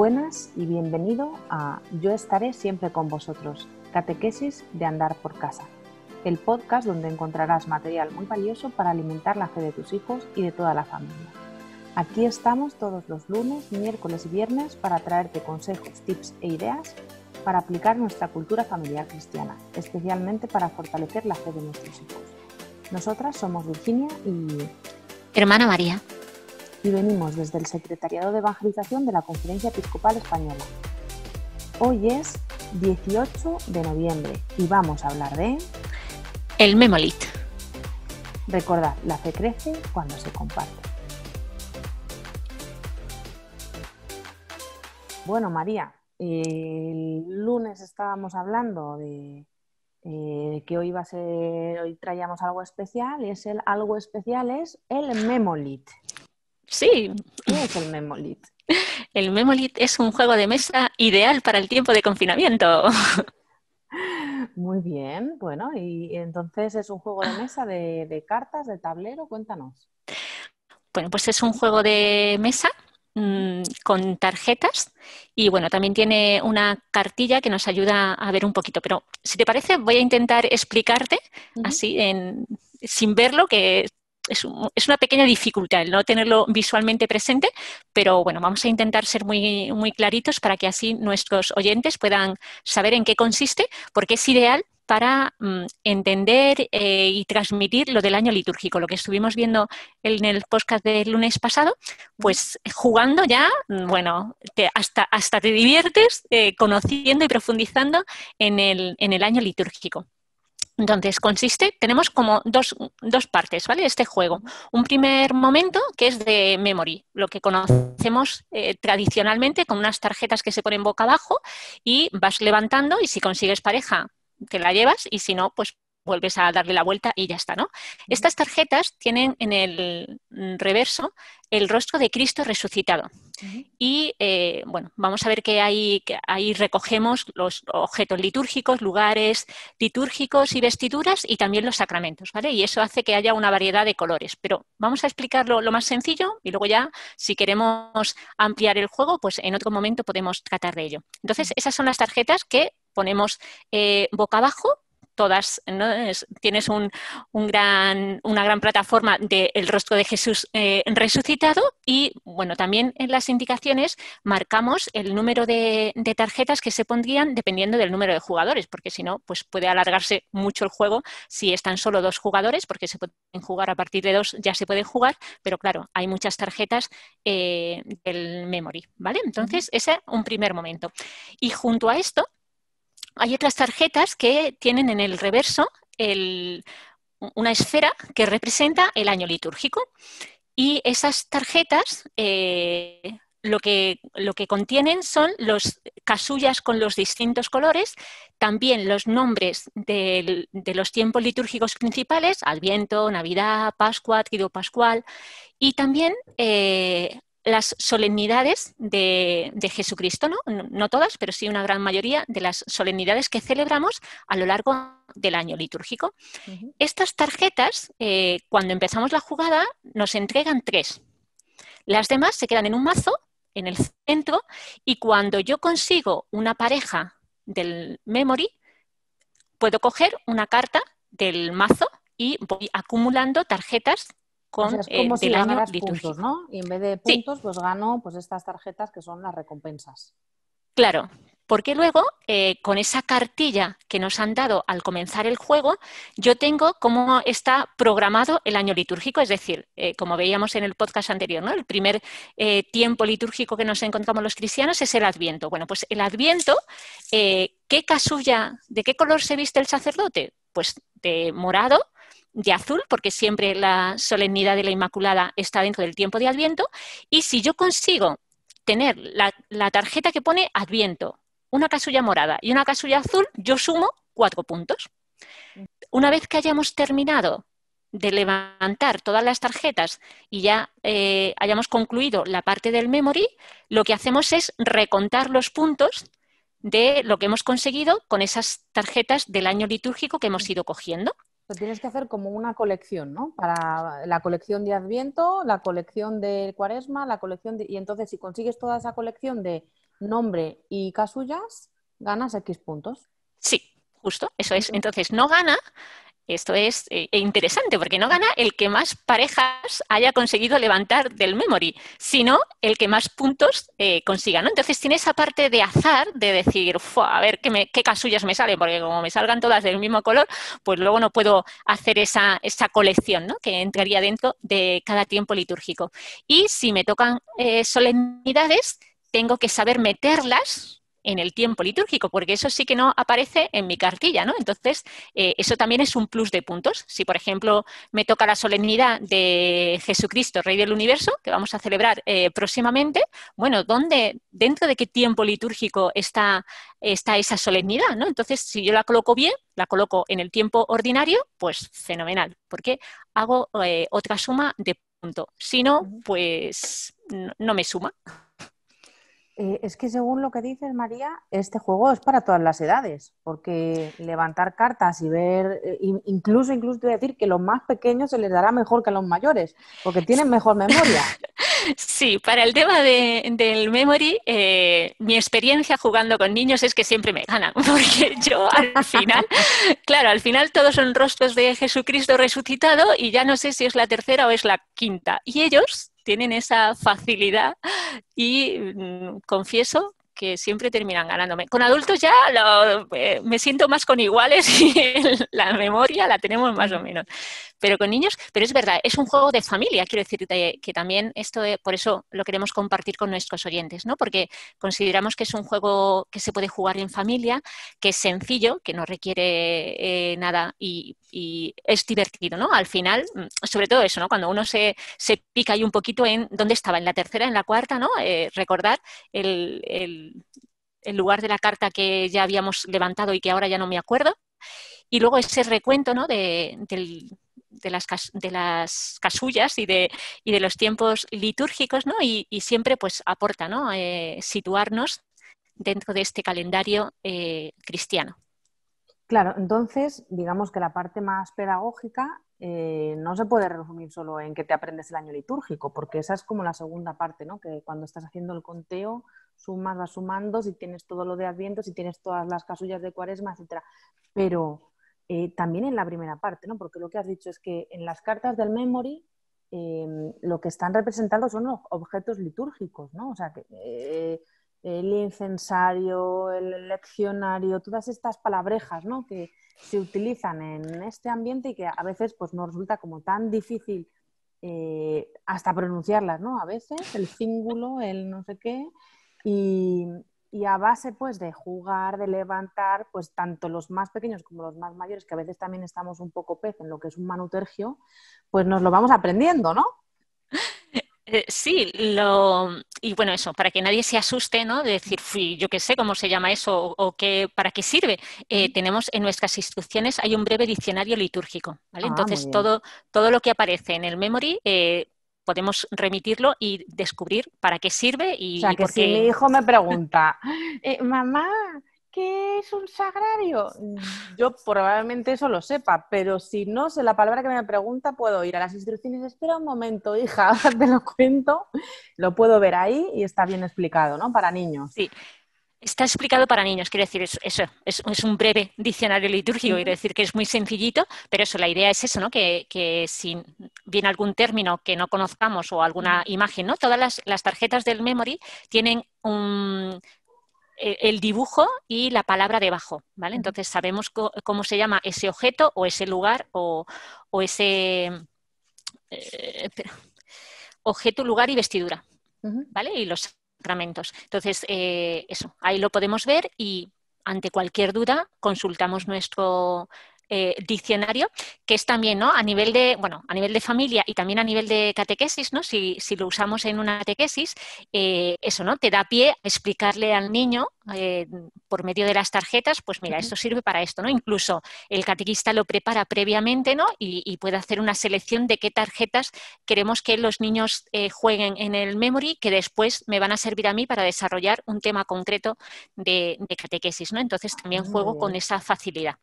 Buenas y bienvenido a Yo estaré siempre con vosotros, catequesis de andar por casa, el podcast donde encontrarás material muy valioso para alimentar la fe de tus hijos y de toda la familia. Aquí estamos todos los lunes, miércoles y viernes para traerte consejos, tips e ideas para aplicar nuestra cultura familiar cristiana, especialmente para fortalecer la fe de nuestros hijos. Nosotras somos Virginia y... Hermana María y venimos desde el Secretariado de Evangelización de la Conferencia Episcopal Española. Hoy es 18 de noviembre y vamos a hablar de... El Memolit. Recordad, la fe crece cuando se comparte. Bueno, María, el lunes estábamos hablando de eh, que hoy a hoy traíamos algo especial y es el algo especial es el Memolit. Sí. es el Memolit? El Memolit es un juego de mesa ideal para el tiempo de confinamiento. Muy bien, bueno, y entonces es un juego de mesa de, cartas, de tablero, cuéntanos. Bueno, pues es un juego de mesa mm, con tarjetas y bueno, también tiene una cartilla que nos ayuda a ver un poquito, pero si te parece voy a intentar explicarte así en, sin verlo, que es, una pequeña dificultad el no tenerlo visualmente presente, pero bueno, vamos a intentar ser muy, claritos para que así nuestros oyentes puedan saber en qué consiste, porque es ideal para mm, entender eh, y transmitir lo del año litúrgico, lo que estuvimos viendo en el podcast del lunes pasado, pues jugando ya, mm, bueno, hasta, te diviertes eh, conociendo y profundizando en el año litúrgico. Entonces, consiste, tenemos como dos, dos, partes, ¿vale? Este juego. Un primer momento que es de memory, lo que conocemos eh, tradicionalmente con unas tarjetas que se ponen boca abajo y vas levantando y si consigues pareja te la llevas y si no, pues vuelves a darle la vuelta y ya está, ¿no? Estas tarjetas tienen en el reverso el rostro de Cristo resucitado. Y eh, bueno, vamos a ver que ahí, que ahí recogemos los objetos litúrgicos, lugares litúrgicos y vestiduras y también los sacramentos, ¿vale? Y eso hace que haya una variedad de colores. Pero vamos a explicarlo lo más sencillo y luego ya, si queremos ampliar el juego, pues en otro momento podemos tratar de ello. Entonces, esas son las tarjetas que ponemos eh, boca abajo todas, ¿no? tienes un, gran, una gran plataforma del rostro de Jesús eh, resucitado y, bueno, también en las indicaciones marcamos el número de, tarjetas que se pondrían dependiendo del número de jugadores, porque si no, pues puede alargarse mucho el juego si están solo dos jugadores, porque se pueden jugar a partir de dos, ya se pueden jugar, pero claro, hay muchas tarjetas eh, del memory, ¿vale? Entonces, ese es un primer momento. Y junto a esto, hay otras tarjetas que tienen en el reverso una esfera que representa el año litúrgico y esas tarjetas eh, lo, que, lo que contienen son los casullas con los distintos colores, también los nombres de, los tiempos litúrgicos principales, Adviento, Navidad, Pascua, Trido Pascual, y también eh, las solemnidades de, Jesucristo, ¿no? ¿no? todas, pero sí una gran mayoría de las solemnidades que celebramos a lo largo del año litúrgico. Estas tarjetas, eh, cuando empezamos la jugada, nos entregan tres. Las demás se quedan en un mazo, en el centro, y cuando yo consigo una pareja del memory, puedo coger una carta del mazo y voy acumulando tarjetas con eh, año puntos, ¿no? Y en vez de puntos, pues gano pues estas tarjetas que son las recompensas. Claro, porque luego eh, con esa cartilla que nos han dado al comenzar el juego, yo tengo cómo está programado el año litúrgico, es decir, eh, como veíamos en el podcast anterior, ¿no? el primer tiempo litúrgico que nos encontramos los cristianos es el Adviento. Bueno, pues el Adviento, ¿qué casulla, de qué color se viste el sacerdote? Pues de morado de azul, porque siempre la solemnidad de la Inmaculada está dentro del tiempo de Adviento, y si yo consigo tener la, tarjeta que pone Adviento, una casulla morada y una casulla azul, yo sumo cuatro puntos. Una vez que hayamos terminado de levantar todas las tarjetas y ya eh, hayamos concluido la parte del memory, lo que hacemos es recontar los puntos de lo que hemos conseguido con esas tarjetas del año litúrgico que hemos mm. ido cogiendo tienes que hacer como una colección, ¿no? Para la colección de Adviento, la colección de Cuaresma, la colección de... Y entonces si consigues toda esa colección de nombre y casullas, ganas X puntos. Sí, justo, eso es. Entonces no gana esto es eh, e interesante porque no gana el que más parejas haya conseguido levantar del memory, sino el que más puntos eh, consiga. Entonces tiene esa parte de azar de decir, a ver qué, casullas me salen, porque como me salgan todas del mismo color, pues luego no puedo hacer esa, colección que entraría dentro de cada tiempo litúrgico. Y si me tocan eh, solemnidades, tengo que saber meterlas en el tiempo litúrgico, porque eso sí que no aparece en mi cartilla, ¿no? Entonces, eh, eso también es un plus de puntos. Si, por ejemplo, me toca la solemnidad de Jesucristo, Rey del Universo, que vamos a celebrar eh, próximamente, bueno, ¿dónde, dentro de qué tiempo litúrgico está, esa solemnidad, ¿no? Entonces, si yo la coloco bien, la coloco en el tiempo ordinario, pues fenomenal, porque hago eh, otra suma de punto. Si no, pues no me suma. Eh, es que según lo que dices, María, este juego es para todas las edades, porque levantar cartas y ver, eh, incluso, incluso te voy a decir que los más pequeños se les dará mejor que a los mayores, porque tienen mejor memoria. Sí, para el tema de, del memory, eh, mi experiencia jugando con niños es que siempre me ganan, porque yo al final, claro, al final todos son rostros de Jesucristo resucitado y ya no sé si es la tercera o es la quinta. Y ellos tienen esa facilidad y mm, confieso que siempre terminan ganándome. Con adultos ya eh, me siento más con iguales y la memoria la tenemos más o mm. menos. Pero con niños, pero es verdad, es un juego de familia, quiero decirte que también esto, por eso lo queremos compartir con nuestros oyentes, ¿no? Porque consideramos que es un juego que se puede jugar en familia, que es sencillo, que no requiere eh, nada y y es divertido, ¿no? Al final, mm, sobre todo eso, ¿no? Cuando uno se, se pica ahí un poquito en dónde estaba, en la tercera, en la cuarta, ¿no? Eh, recordar el, lugar de la carta que ya habíamos levantado y que ahora ya no me acuerdo. Y luego ese recuento, ¿no? De, las, de las casullas y de, y de los tiempos litúrgicos, ¿no? Y, siempre pues aporta, ¿no? Eh, situarnos dentro de este calendario eh, cristiano. Claro, entonces digamos que la parte más pedagógica eh, no se puede resumir solo en que te aprendes el año litúrgico, porque esa es como la segunda parte, ¿no? Que cuando estás haciendo el conteo, sumas, vas sumando, si tienes todo lo de Adviento, si tienes todas las casullas de Cuaresma, etcétera. Pero eh, también en la primera parte, ¿no? Porque lo que has dicho es que en las cartas del memory eh, lo que están representados son los objetos litúrgicos, ¿no? O sea que el incensario, el leccionario, todas estas palabrejas ¿no? que se utilizan en este ambiente y que a veces pues, nos resulta como tan difícil eh, hasta pronunciarlas, ¿no? A veces el cíngulo, el no sé qué, y, y, a base pues de jugar, de levantar, pues tanto los más pequeños como los más mayores, que a veces también estamos un poco pez en lo que es un manutergio, pues nos lo vamos aprendiendo, ¿no? Eh, sí, lo, y bueno, eso, para que nadie se asuste, ¿no? De decir, fui, yo qué sé cómo se llama eso o, qué, para qué sirve. Eh, tenemos en nuestras instrucciones, hay un breve diccionario litúrgico, ¿vale? Ah, Entonces, todo, todo lo que aparece en el memory eh, podemos remitirlo y descubrir para qué sirve y, o si mi hijo me pregunta, mamá, ¿qué es un sagrario? Mm, yo probablemente eso lo sepa, pero si no sé la palabra que me pregunta, puedo ir a las instrucciones, espera un momento, hija, te lo cuento, lo puedo ver ahí y está bien explicado, ¿no? Para niños. Sí. Está explicado para niños, quiero decir, es, eso, es, un breve diccionario litúrgico, quiero decir que es muy sencillito, pero eso, la idea es eso, ¿no? Que, si viene algún término que no conozcamos o alguna imagen, ¿no? Todas las tarjetas del memory tienen un, eh, el dibujo y la palabra debajo, ¿vale? Entonces sabemos cómo se llama ese objeto o ese lugar o, ese eh, objeto, lugar y vestidura, ¿vale? Y los sacramentos. Entonces, eh, eso, ahí lo podemos ver y ante cualquier duda consultamos nuestro, eh, diccionario, que es también a nivel de, bueno, a nivel de familia y también a nivel de catequesis, ¿no? Si, si lo usamos en una catequesis, eh, eso, ¿no? Te da pie a explicarle al niño eh, por medio de las tarjetas, pues mira, esto sirve para esto, ¿no? Incluso el catequista lo prepara previamente, ¿no? Y, puede hacer una selección de qué tarjetas queremos que los niños jueguen en el memory, que después me van a servir a mí para desarrollar un tema concreto de, de catequesis, ¿no? Entonces también ah, juego con esa facilidad.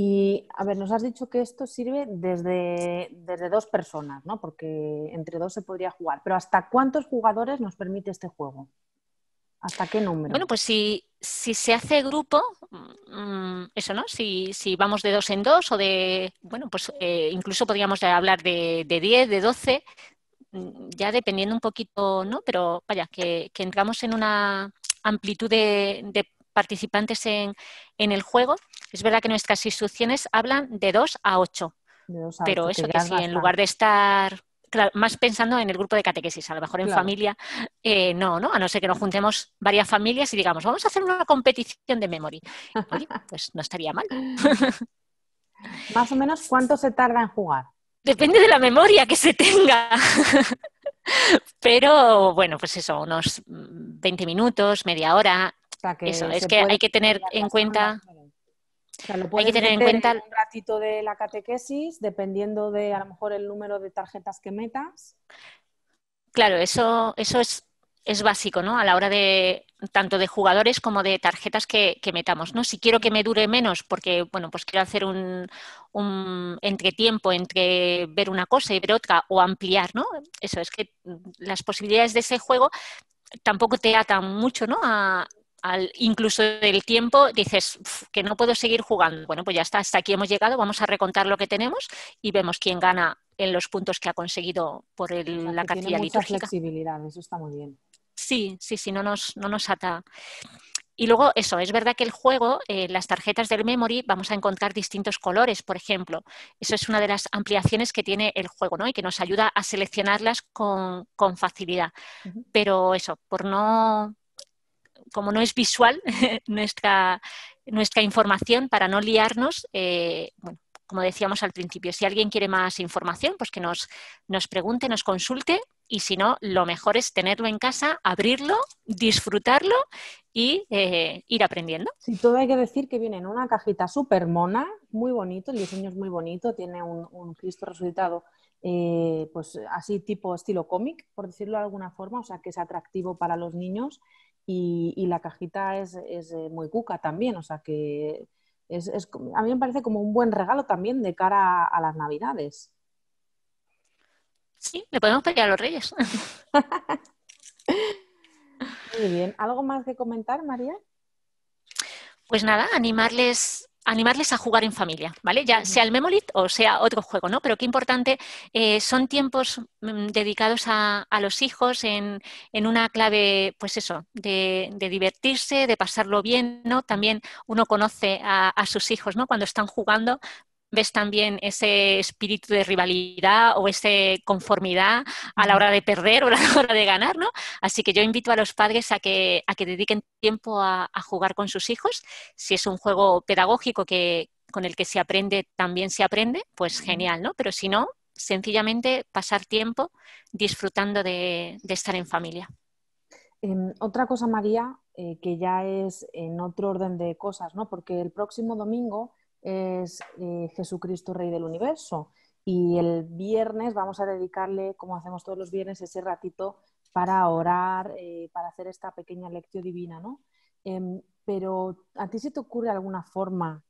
Y, a ver, nos has dicho que esto sirve desde, desde dos personas, ¿no? Porque entre dos se podría jugar. Pero ¿hasta cuántos jugadores nos permite este juego? ¿Hasta qué número? Bueno, pues si, si se hace grupo, mm, eso, ¿no? Si, si, vamos de dos en dos o de, bueno, pues eh, incluso podríamos hablar de, de 10, de 12, mm, ya dependiendo un poquito, ¿no? Pero vaya, que, entramos en una amplitud de, de participantes en, en el juego. Es verdad que nuestras instrucciones hablan de 2 a 8, pero eso que, si en lugar de estar más pensando en el grupo de catequesis, a lo mejor en familia, eh, no, ¿no? A no ser que nos juntemos varias familias y digamos, vamos a hacer una competición de memory. pues no estaría mal. Más o menos, ¿cuánto se tarda en jugar? Depende de la memoria que se tenga. Pero bueno, pues eso, unos 20 mm, minutos, media hora. Eso, es que hay que tener en cuenta... hay que tener en cuenta un ratito de la catequesis, dependiendo de a lo mejor el número de tarjetas que metas. Claro, eso, eso es, es básico, ¿no? A la hora de tanto de jugadores como de tarjetas que, metamos, ¿no? Si quiero que me dure menos, porque bueno, pues quiero hacer un, un entretiempo entre ver una cosa y ver otra, o ampliar, ¿no? Eso es que las posibilidades de ese juego tampoco te atan mucho, ¿no? A, incluso del tiempo dices que no puedo seguir jugando. Bueno, pues ya está, hasta aquí hemos llegado, vamos a recontar lo que tenemos y vemos quién gana en los puntos que ha conseguido por la, la cartilla flexibilidad, eso está muy bien. Sí, sí, sí, no nos, no nos ata. Y luego eso, es verdad que el juego, eh, las tarjetas del memory, vamos a encontrar distintos colores, por ejemplo. Eso es una de las ampliaciones que tiene el juego, ¿no? Y que nos ayuda a seleccionarlas con, facilidad. Pero eso, por no como no es visual nuestra, nuestra información, para no liarnos, eh, como decíamos al principio, si alguien quiere más información, pues que nos, nos pregunte, nos consulte y si no, lo mejor es tenerlo en casa, abrirlo, disfrutarlo y eh, ir aprendiendo. Sí, todo hay que decir que viene en una cajita súper mona, muy bonito, el diseño es muy bonito, tiene un, Cristo resucitado. Eh, pues así tipo estilo cómic, por decirlo de alguna forma, o sea que es atractivo para los niños y, la cajita es, eh, muy cuca también, o sea que es, a mí me parece como un buen regalo también de cara a, las navidades. Sí, le podemos pedir a los reyes. muy bien, ¿algo más que comentar, María? Pues nada, animarles animarles a jugar en familia, ¿vale? Ya sea el Memolit o sea otro juego, ¿no? Pero qué importante, eh, son tiempos mm, dedicados a, los hijos en, una clave, pues eso, de, divertirse, de pasarlo bien, ¿no? También uno conoce a, a sus hijos, ¿no? Cuando están jugando, ves también ese espíritu de rivalidad o esa conformidad a la hora de perder o a la hora de ganar, ¿no? Así que yo invito a los padres a que, a que dediquen tiempo a, jugar con sus hijos. Si es un juego pedagógico que, con el que se aprende, también se aprende, pues genial, ¿no? Pero si no, sencillamente pasar tiempo disfrutando de, estar en familia. Em, otra cosa, María, eh, que ya es en otro orden de cosas, ¿no? Porque el próximo domingo es eh, Jesucristo Rey del Universo. Y el viernes vamos a dedicarle, como hacemos todos los viernes, ese ratito para orar, eh, para hacer esta pequeña lección divina, ¿no? Em, pero ¿a ti se te ocurre alguna forma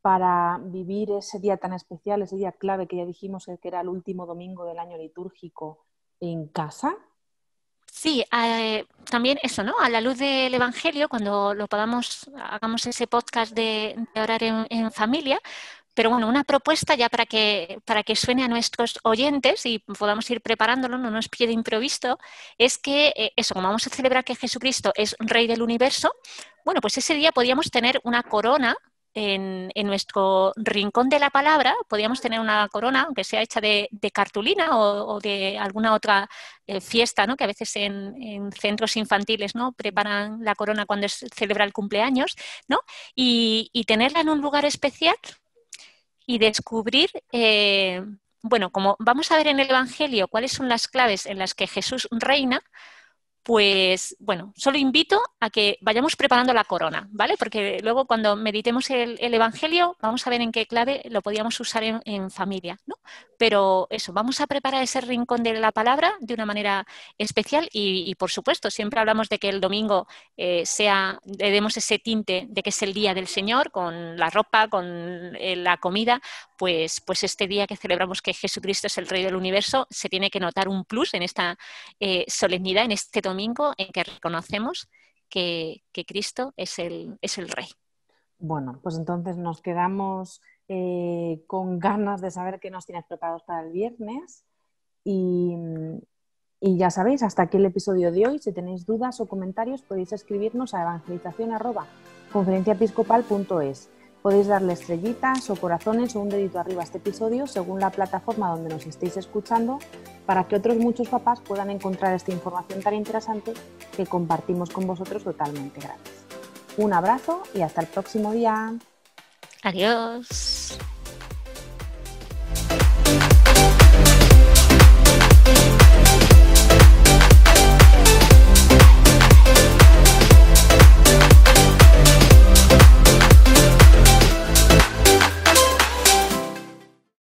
para vivir ese día tan especial, ese día clave que ya dijimos que era el último domingo del año litúrgico en casa? Sí, eh, también eso, ¿no? A la luz del Evangelio, cuando lo podamos, hagamos ese podcast de, orar en, familia. Pero bueno, una propuesta ya para que, para que suene a nuestros oyentes y podamos ir preparándolo, no nos pide improviso, es que eh, eso, como vamos a celebrar que Jesucristo es Rey del Universo, bueno, pues ese día podíamos tener una corona en, nuestro rincón de la palabra podíamos tener una corona, aunque sea hecha de, cartulina o, de alguna otra eh, fiesta, ¿no? que a veces en, centros infantiles ¿no? preparan la corona cuando se celebra el cumpleaños, ¿no? y, tenerla en un lugar especial y descubrir, eh, bueno, como vamos a ver en el Evangelio cuáles son las claves en las que Jesús reina, pues bueno, solo invito a que vayamos preparando la corona, ¿vale? Porque luego cuando meditemos el, Evangelio vamos a ver en qué clave lo podíamos usar en, familia, ¿no? Pero eso, vamos a preparar ese rincón de la palabra de una manera especial y, por supuesto, siempre hablamos de que el domingo eh, sea, le demos ese tinte de que es el día del Señor, con la ropa, con eh, la comida, pues, pues este día que celebramos que Jesucristo es el Rey del Universo se tiene que notar un plus en esta eh, solemnidad, en este domingo domingo en que reconocemos que, Cristo es el, es el Rey. Bueno, pues entonces nos quedamos eh, con ganas de saber qué nos tienes preparados para el viernes. Y, y, ya sabéis, hasta aquí el episodio de hoy. Si tenéis dudas o comentarios podéis escribirnos a evangelización.conferenciaepiscopal.es. Podéis darle estrellitas o corazones o un dedito arriba a este episodio según la plataforma donde nos estéis escuchando para que otros muchos papás puedan encontrar esta información tan interesante que compartimos con vosotros totalmente gratis. Un abrazo y hasta el próximo día. Adiós.